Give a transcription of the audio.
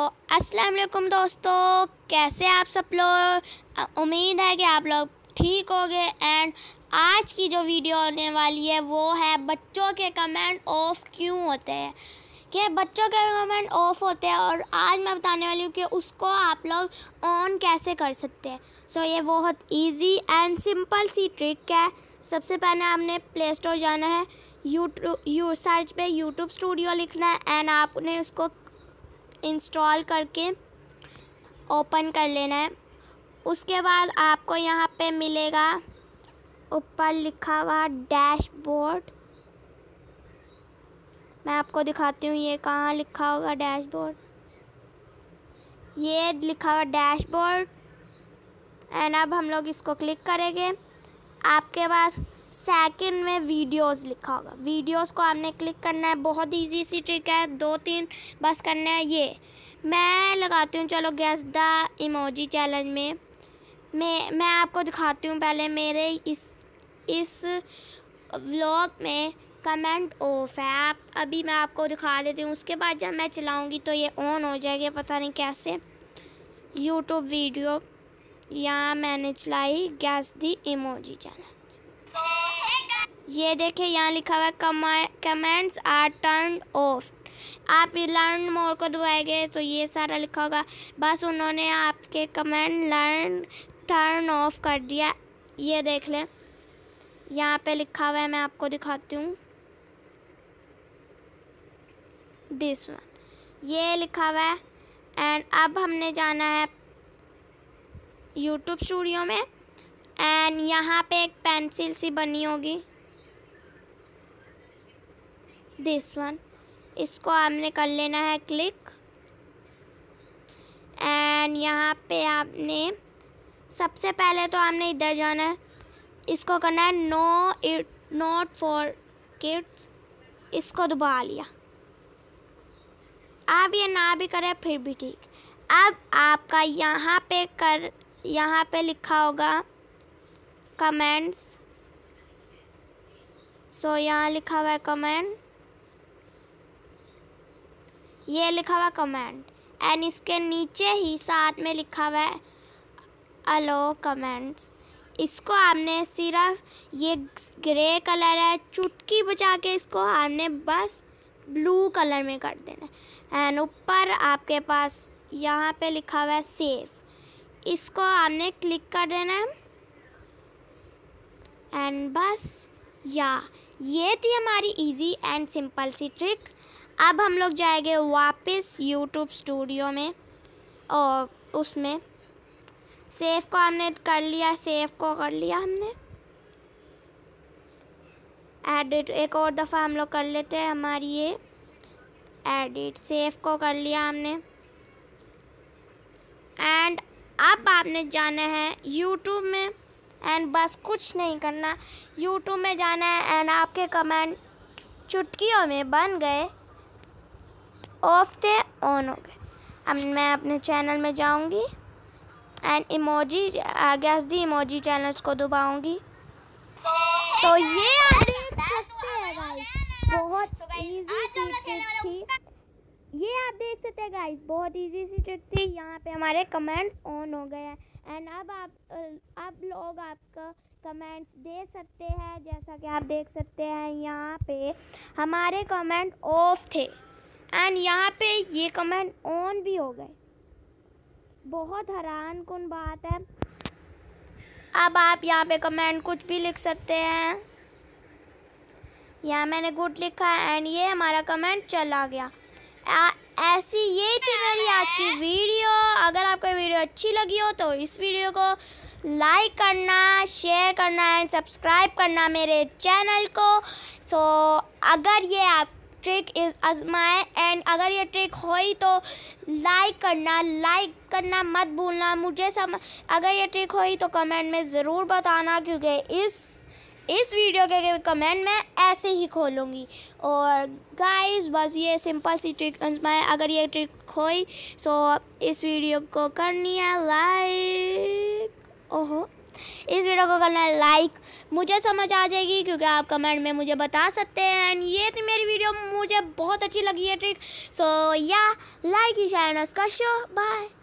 तो अस्सलाम वालेकुम दोस्तों कैसे आप सब लोग उम्मीद है कि आप लोग ठीक हो गए एंड आज की जो वीडियो होने वाली है वो है बच्चों के कमेंट ऑफ क्यों होते हैं कि बच्चों के कमेंट ऑफ होते हैं और आज मैं बताने वाली हूँ कि उसको आप लोग ऑन कैसे कर सकते हैं सो so, ये बहुत इजी एंड सिंपल सी ट्रिक है सबसे पहले आपने प्ले स्टोर जाना है यूट्यूब यू सर्च पे यूट्यूब स्टूडियो लिखना है एंड आपने उसको इंस्टॉल करके ओपन कर लेना है उसके बाद आपको यहाँ पे मिलेगा ऊपर लिखा हुआ डैशबोर्ड मैं आपको दिखाती हूँ ये कहाँ लिखा होगा डैशबोर्ड ये लिखा हुआ डैशबोर्ड एंड अब हम लोग इसको क्लिक करेंगे आपके पास सेकंड में वीडियोस लिखा होगा वीडियोस को आपने क्लिक करना है बहुत इजी सी ट्रिक है दो तीन बस करना है ये मैं लगाती हूँ चलो गैस द इमोजी चैलेंज में मैं मैं आपको दिखाती हूँ पहले मेरे इस इस व्लॉग में कमेंट ऑफ है आप अभी मैं आपको दिखा देती हूँ उसके बाद जब मैं चलाऊँगी तो ये ऑन हो जाएगी पता नहीं कैसे यूट्यूब वीडियो या मैंने चलाई गैस दी इमोजी चैलेंज ये देखिए यहाँ लिखा हुआ है कमेंट्स आर टर्न ऑफ आप लर्न मोर को दबाएंगे तो ये सारा लिखा होगा बस उन्होंने आपके कमेंट लर्न टर्न ऑफ कर दिया ये देख लें यहाँ पे लिखा हुआ है मैं आपको दिखाती हूँ दिस वन ये लिखा हुआ है एंड अब हमने जाना है यूट्यूब स्टूडियो में एंड यहाँ पे एक पेंसिल सी बनी होगी दिस वन इसको आपने कर लेना है क्लिक एंड यहाँ पे आपने सबसे पहले तो आपने इधर जाना है इसको करना है no it not for kids इसको दबा लिया आप ये ना भी करें फिर भी ठीक अब आपका यहाँ पे कर यहाँ पे लिखा होगा कमेंट्स सो so, यहाँ लिखा हुआ है कमेंट ये लिखा हुआ कमेंट एंड इसके नीचे ही साथ में लिखा हुआ है अलो कमेंट्स इसको आपने सिर्फ ये ग्रे कलर है चुटकी बचा के इसको आपने बस ब्लू कलर में कर देना एंड ऊपर आपके पास यहाँ पे लिखा हुआ है सेफ इसको आपने क्लिक कर देना है एंड बस या ये थी हमारी इजी एंड सिंपल सी ट्रिक अब हम लोग जाएंगे वापस यूट्यूब स्टूडियो में और उसमें सेव को हमने कर लिया सेव को कर लिया हमने एडिट एक और दफ़ा हम लोग कर लेते हैं हमारी ये एडिट सेव को कर लिया हमने एंड अब आपने जाना है यूट्यूब में एंड बस कुछ नहीं करना यूट्यूब में जाना है एंड आपके कमेंट चुटकियों में बन गए ऑफ थे ऑन हो गए अब मैं अपने चैनल में जाऊंगी and emoji guess the emoji channels को दबाऊंगी तो ये आप देख सकते हैं बहुत थी ये आप देख सकते हैं गाइस बहुत इजी सी ट्रिक थी यहाँ पे हमारे कमेंट्स ऑन हो गए हैं एंड अब आप अब लोग आपका कमेंट्स दे सकते हैं जैसा कि आप देख सकते हैं यहाँ पे हमारे कमेंट ऑफ थे एंड यहाँ पे ये कमेंट ऑन भी हो गए बहुत हैरान कौन बात है अब आप यहाँ पे कमेंट कुछ भी लिख सकते हैं यहाँ मैंने गुड लिखा है एंड ये हमारा कमेंट चला गया आ, ऐसी ये थी मेरी आज की वीडियो अगर आपको वीडियो अच्छी लगी हो तो इस वीडियो को लाइक करना शेयर करना एंड सब्सक्राइब करना मेरे चैनल को सो so, अगर ये आप ट्रिक इज़ आजमाए एंड अगर ये ट्रिक ही तो लाइक करना लाइक करना मत भूलना मुझे सम अगर ये ट्रिक ही तो कमेंट में ज़रूर बताना क्योंकि इस इस वीडियो के कमेंट में ऐसे ही खोलूँगी और गाइस बस ये सिंपल सी ट्रिक आजमाएं अगर ये ट्रिक खोई सो इस वीडियो को करनी है लाइक ओहो इस वीडियो को करना है लाइक मुझे समझ आ जाएगी क्योंकि आप कमेंट में मुझे बता सकते हैं एंड ये थी मेरी वीडियो मुझे बहुत अच्छी लगी है ट्रिक सो या लाइक ही शायनस का शो बाय